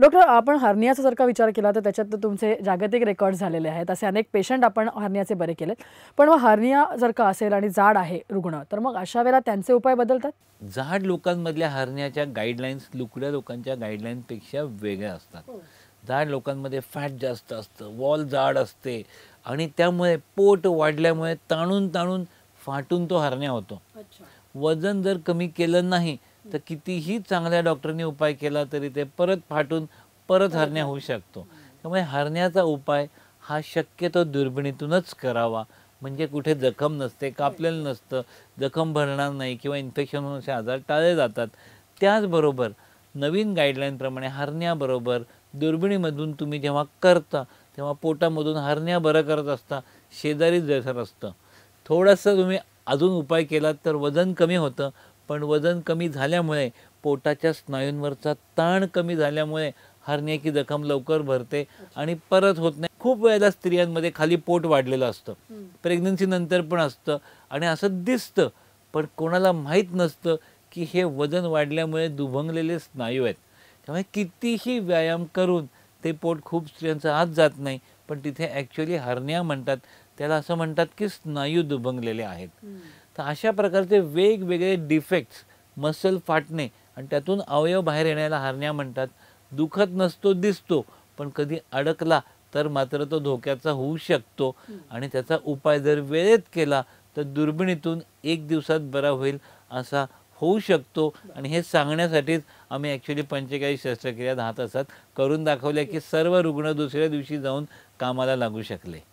Doctor आपण हर्नियाचा जर का विचार केला तर त्याच्यात तुमचे जागतिक रेकॉर्ड झालेले आहेत असे अनेक पेशंट आपण हर्नियाचे बरे केलेत पण मग हर्निया जर का असेल आणि जाड आहे रुग्ण तर मग अशा वेळेला त्यांचे उपाय बदलतात जाड लोकांमधल्या हर्नियाच्या गाईडलाईन्स लुकड्या लोकांच्या गाईडलाईनपेक्षा वेगळ्या असतात हो. जाड लोकांमध्ये फॅट जास्त असतं वॉल जाड असते आणि त्यामुळे पोट वाढल्यामुळे ताणून ताणून फाटून तो हरण्या होतो वजन जर कमी केलं नाही तर कितीही चांगल्या डॉक्टरनी उपाय केला तरी ते परत फाटून परत हरण्या होऊ शकतो त्यामुळे हरण्याचा उपाय हा शक्यतो दुर्बिणीतूनच करावा म्हणजे कुठे जखम नसते कापलेलं नसतं जखम भरणार नाही किंवा इन्फेक्शन होण्याचे असे आजार टाळले जातात त्याचबरोबर नवीन गाईडलाईनप्रमाणे हरण्याबरोबर दुर्बिणीमधून तुम्ही जेव्हा करता तेव्हा पोटामधून हरण्या बरं करत असता शेजारीच जसर असतं थोडंसं तुम्ही अजून उपाय केलात तर वजन कमी होतं पण वजन कमी झाल्यामुळे पोटाच्या स्नायूंवरचा ताण कमी झाल्यामुळे हरण्याची जखम लवकर भरते आणि परत होत नाही खूप वेळेला स्त्रियांमध्ये खाली पोट वाढलेलं असतं प्रेग्नन्सी नंतर पण असतं आणि असं दिसतं पण कोणाला माहीत नसतं की हे वजन वाढल्यामुळे दुभंगलेले स्नायू आहेत त्यामुळे कितीही व्यायाम करून ते पोट खूप स्त्रियांचं आत जात नाही पण तिथे ॲक्च्युली हरण्या म्हणतात त्याला असं म्हणतात की स्नायू दुभंगलेले आहेत तर अशा प्रकारचे वेगवेगळे डिफेक्ट्स मसल फाटणे आणि त्यातून अवयव बाहेर येण्याला हरण्या म्हणतात दुखत नसतो दिसतो पण कधी अडकला तर मात्र तो धोक्याचा होऊ शकतो आणि त्याचा उपाय जर वेळेत केला तर दुर्बिणीतून एक दिवसात बरा होईल असा होऊ शकतो आणि हे सांगण्यासाठीच आम्ही ॲक्च्युली पंचेचाळीस शस्त्रक्रिया दहा तासात करून दाखवल्या की सर्व रुग्ण दुसऱ्या दिवशी जाऊन कामाला लागू शकले